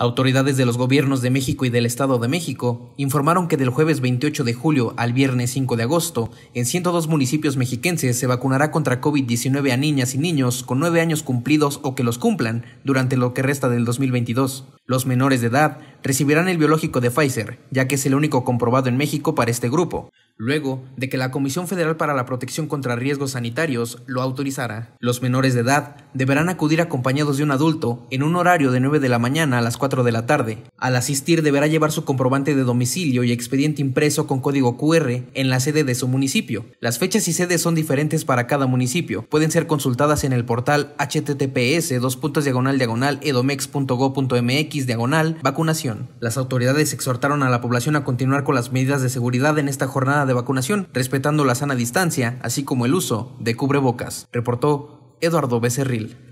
Autoridades de los gobiernos de México y del Estado de México informaron que del jueves 28 de julio al viernes 5 de agosto, en 102 municipios mexiquenses se vacunará contra COVID-19 a niñas y niños con 9 años cumplidos o que los cumplan durante lo que resta del 2022. Los menores de edad recibirán el biológico de Pfizer, ya que es el único comprobado en México para este grupo luego de que la Comisión Federal para la Protección contra Riesgos Sanitarios lo autorizara. Los menores de edad deberán acudir acompañados de un adulto en un horario de 9 de la mañana a las 4 de la tarde. Al asistir deberá llevar su comprobante de domicilio y expediente impreso con código QR en la sede de su municipio. Las fechas y sedes son diferentes para cada municipio. Pueden ser consultadas en el portal https edomexgobmx diagonal vacunación. Las autoridades exhortaron a la población a continuar con las medidas de seguridad en esta jornada de vacunación, respetando la sana distancia, así como el uso de cubrebocas, reportó Eduardo Becerril.